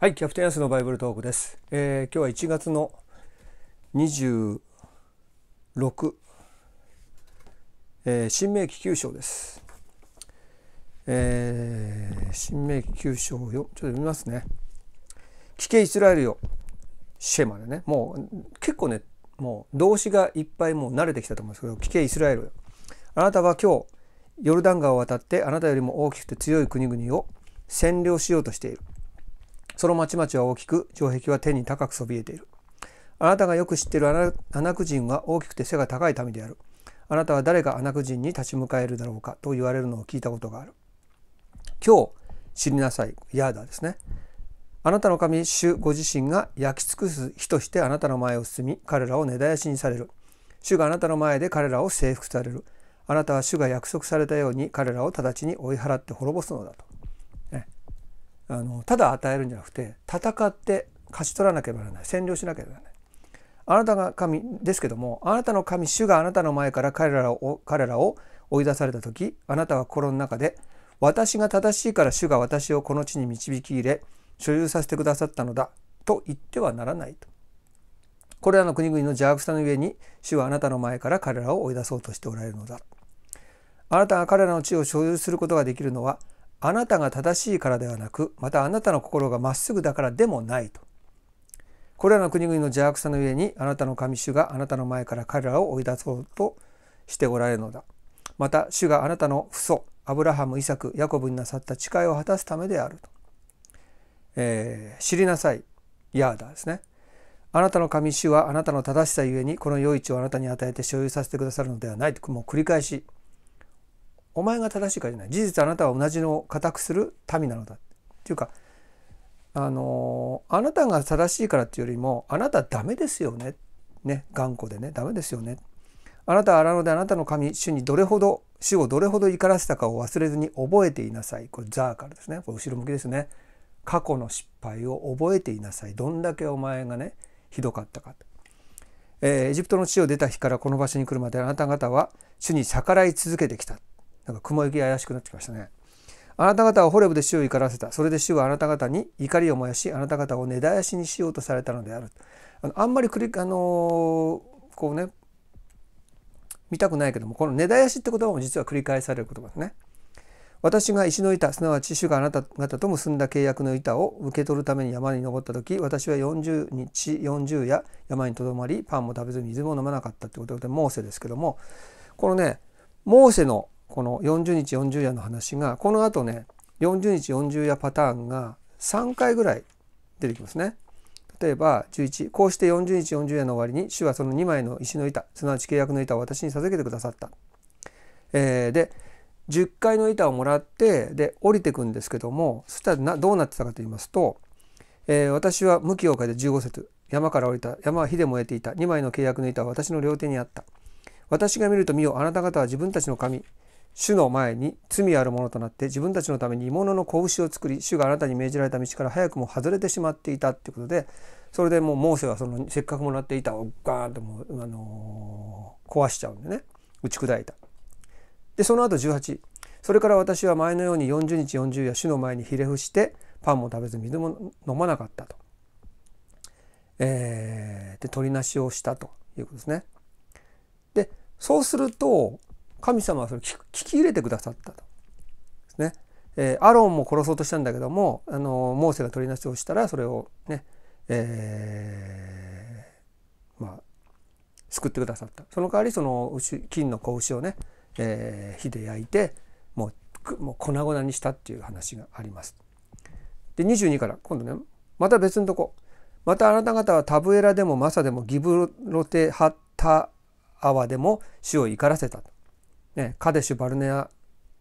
はい、キャプテンアスのバイブルトークです。えー、今日は1月の26、えー、新明期9章です。えー、新明期9章よ、ちょっと読みますね。危険イスラエルよ、シェマでね、もう結構ね、もう動詞がいっぱいもう慣れてきたと思うんですけど、危険イスラエルよ。あなたは今日、ヨルダン川を渡ってあなたよりも大きくて強い国々を占領しようとしている。その町々は大きく、城壁は天に高くそびえている。あなたがよく知っているアナク人は大きくて背が高い民である。あなたは誰がアナク人に立ち向かえるだろうかと言われるのを聞いたことがある。今日知りなさい。ヤーダですね。あなたの神、主ご自身が焼き尽くす火としてあなたの前を進み、彼らを根絶やしにされる。主があなたの前で彼らを征服される。あなたは主が約束されたように彼らを直ちに追い払って滅ぼすのだと。あのただ与えるんじゃなくて戦って勝ち取らなければならない占領しなければならないあなたが神ですけどもあなたの神主があなたの前から彼らを彼らを追い出された時あなたは心の中で私が正しいから主が私をこの地に導き入れ所有させてくださったのだと言ってはならないとこれらの国々の邪悪さの上に主はあなたの前から彼らを追い出そうとしておられるのだあなたが彼らの地を所有することができるのはあなたが正しいからではなくまたあなたの心がまっすぐだからでもないとこれらの国々の邪悪さのゆえにあなたの神主があなたの前から彼らを追い出そうとしておられるのだまた主があなたの父祖アブラハムイサクヤコブになさった誓いを果たすためであると、えー、知りなさいヤーダですねあなたの神主はあなたの正しさゆえにこの良い地をあなたに与えて所有させてくださるのではないともう繰り返しお前が正しいかじゃない事実あなたは同じの固くする民なのだっていうかあのあなたが正しいからっていうよりもあなたダメですよねね頑固でねダメですよねあなたは荒野であなたの神主にどれほど主をどれほど怒らせたかを忘れずに覚えていなさいこれザーからですねこれ後ろ向きですね過去の失敗を覚えていなさいどんだけお前がねひどかったかと、えー、エジプトの地を出た日からこの場所に来るまであなた方は主に逆らい続けてきたなんか雲行き怪しくなってきましたね。あなた方はホレブで死を怒らせた。それで主はあなた方に怒りを燃やし、あなた方を根絶やしにしようとされたのである。あのあんまりあのー、こうね、見たくないけども、この根絶やしって言葉も実は繰り返される言葉ですね。私が石の板、すなわち主があなた方と結んだ契約の板を受け取るために山に登った時、私は40日、40夜、山にとどまり、パンも食べずに水も飲まなかったってことで、モーセですけども、このね、モーセのこの40日40夜の話がこの後ね40日40夜パターンが3回ぐらい出てきますね。例えば11こうして40日40夜の終わりに主はその2枚の石の板すなわち契約の板を私に授けてくださった。えー、で10回の板をもらってで降りてくんですけどもそしたらどうなってたかと言いますと、えー、私は向きを変えて15節山から降りた山は火で燃えていた2枚の契約の板は私の両手にあった私が見ると見よあなた方は自分たちの神主の前に罪あるものとなって自分たちのために芋の子牛を作り主があなたに命じられた道から早くも外れてしまっていたってことでそれでもうモーセはそのせっかくもらっていたをガーンともう、あのー、壊しちゃうんでね打ち砕いた。でその後18それから私は前のように40日40夜主の前にひれ伏してパンも食べず水も飲まなかったと。えー、で取りなしをしたということですね。でそうすると神様はそれを聞き入れてくださったと。ですね。えー、アロンも殺そうとしたんだけどもあのモーセが取りなしをしたらそれをね、えー、まあ救ってくださったその代わりその牛金の子牛をね、えー、火で焼いてもうもう粉々にしたっていう話があります。で22から今度ねまた別のとこまたあなた方はタブエラでもマサでもギブロテハタアワでも死を怒らせたと。ね、カデシュ・バルネア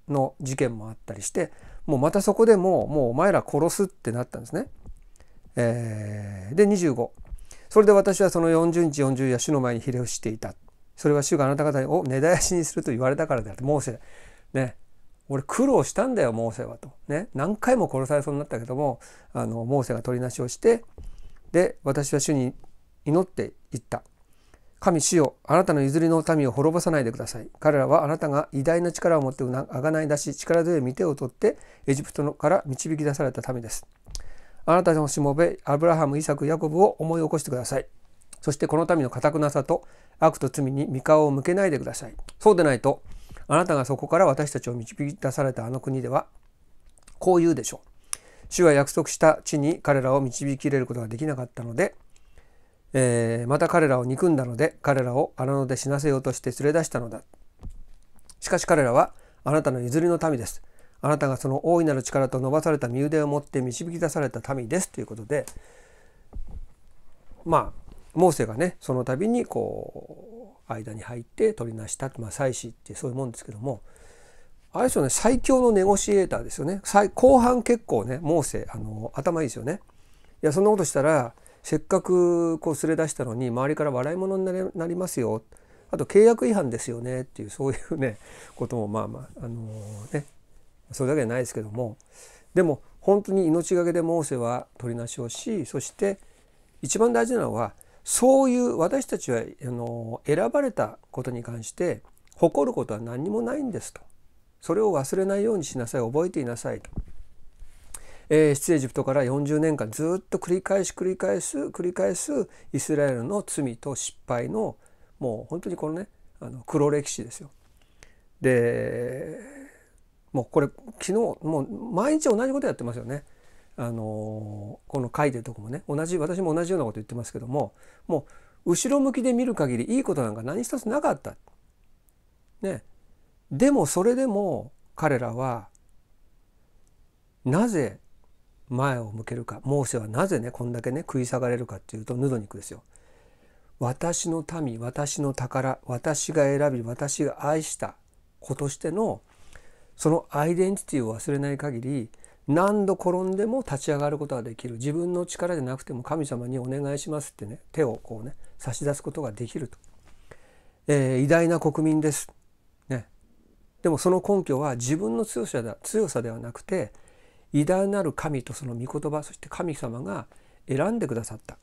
の事件もあったりしてもうまたそこでもうもうお前ら殺すってなったんですね。えー、で25それで私はその40日40夜主の前にひれ伏していたそれは主があなた方を根絶やしにすると言われたからであるモーセね俺苦労したんだよモーセはとね何回も殺されそうになったけどもあのモーセが取りなしをしてで私は主に祈っていった神主よ、あなたの譲りの民を滅ぼさないでください。彼らはあなたが偉大な力を持ってあがない出し、力強い御手を取って、エジプトから導き出された民です。あなたのしもべ、アブラハム、イサク、ヤコブを思い起こしてください。そしてこの民の堅くなさと、悪と罪に御顔を向けないでください。そうでないと、あなたがそこから私たちを導き出されたあの国では、こう言うでしょう。主は約束した地に彼らを導き入れることができなかったので、えー、また彼らを憎んだので彼らを荒野で死なせようとして連れ出したのだしかし彼らはあなたの譲りの民ですあなたがその大いなる力と伸ばされた身腕を持って導き出された民ですということでまあモーセがねその度にこう間に入って取りなした、まあ、祭祀ってそういうもんですけどもあれですよね最強のネゴシエーターですよね後半結構ねモーセあの頭いいですよね。いやそんなことしたらせっかくこう連れ出したのに周りから笑い物になりますよあと契約違反ですよねっていうそういうねこともまあまああのー、ねそれだけじゃないですけどもでも本当に命がけでモーセは取りなしをしそして一番大事なのはそういう私たちはあの選ばれたことに関して誇ることは何にもないんですとそれを忘れないようにしなさい覚えていなさいとえー、出エジプトから40年間ずっと繰り返し繰り返す繰り返すイスラエルの罪と失敗のもう本当にこのねあの黒歴史ですよ。でもうこれ昨日もう毎日同じことやってますよね。あのこの書いてるとこもね同じ私も同じようなこと言ってますけどももう後ろ向きで見る限りいいことなんか何一つなかった。ね、でもそれでも彼らはなぜ前を向けるかモーセはなぜねこんだけね食い下がれるかっていうとヌドニですよ。私の民私の宝私が選び私が愛した子としてのそのアイデンティティを忘れない限り何度転んでも立ち上がることができる自分の力でなくても神様にお願いしますってね手をこうね差し出すことができると、えー、偉大な国民です、ね、でもその根拠は自分の強さだ強さではなくて偉大なる神とその御言葉そして神様が選んでくださった、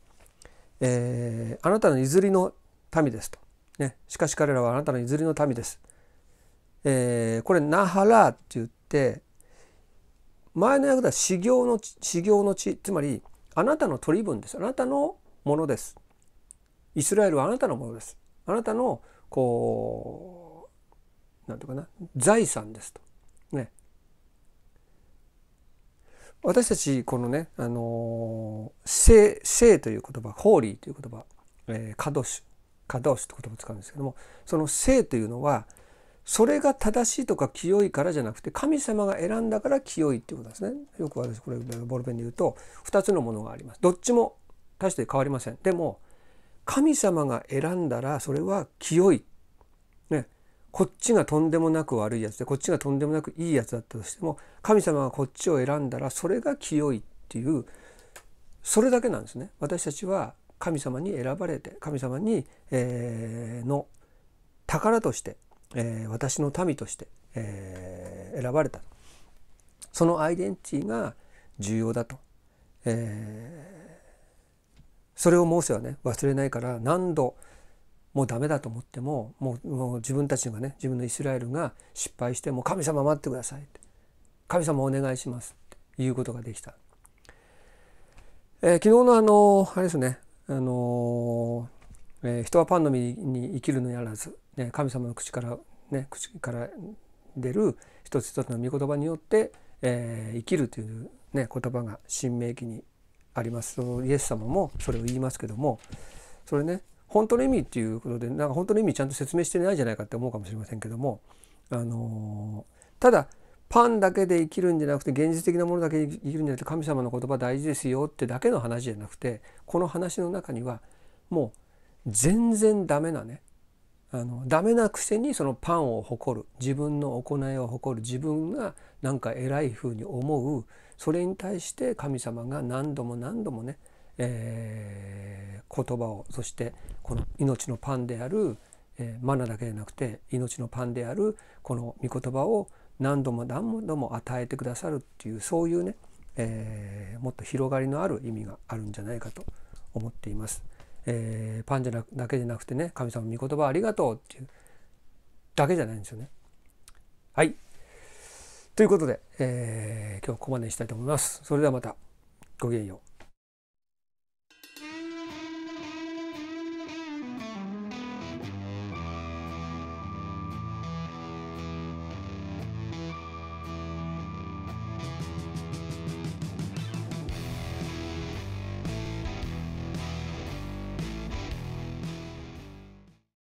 えー、あなたの譲りの民ですと、ね、しかし彼らはあなたの譲りの民です、えー、これナハラって言って前の役では修行の修行の地つまりあなたの取り分ですあなたのものですイスラエルはあなたのものですあなたのこう何て言うかな財産ですとね私たちこのね、あのー、聖という言葉ホーリーという言葉、えー、カドシュカドシュという言葉を使うんですけどもその聖というのはそれが正しいとか清いからじゃなくて神様が選んだから清いっていうことですね。よく私これボールペンで言うと2つのものがあります。どっちも大して変わりません。でも神様が選んだらそれは清いこっちがとんでもなく悪いやつでこっちがとんでもなくいいやつだったとしても神様がこっちを選んだらそれが清いっていうそれだけなんですね。私たちは神様に選ばれて神様に、えー、の宝として、えー、私の民として、えー、選ばれたそのアイデンティティが重要だと、えー、それをモーセはね忘れないから何度、もうダメだと思ってももうもう自分たちがね自分のイスラエルが失敗してもう神様待ってください神様お願いしますということができた。えー、昨日のあのあれですねあのえー、人はパンの実に生きるのやらず、ね、神様の口から、ね、口から出る一つ一つの御言葉によって、えー、生きるという、ね、言葉が神明記にありますイエス様もそれを言いますけどもそれね本当の意味っていうことでなんか本当の意味ちゃんと説明してないじゃないかって思うかもしれませんけども、あのただパンだけで生きるんじゃなくて現実的なものだけで生きるんじゃなくて神様の言葉大事ですよってだけの話じゃなくてこの話の中にはもう全然ダメなねあのダメなくせにそのパンを誇る自分の行いを誇る自分がなんか偉い風に思うそれに対して神様が何度も何度もねえー、言葉をそしてこの命のパンである、えー、マナだけでなくて命のパンであるこの御言葉を何度も何度も与えてくださるっていうそういうね、えー、もっと広がりのある意味があるんじゃないかと思っています。えー、パンじゃなだけじゃなくてね神様御言葉ありがとうっていうだけじゃないんですよね。はいということで、えー、今日はここまでにしたいと思います。それではまたごきげんよう。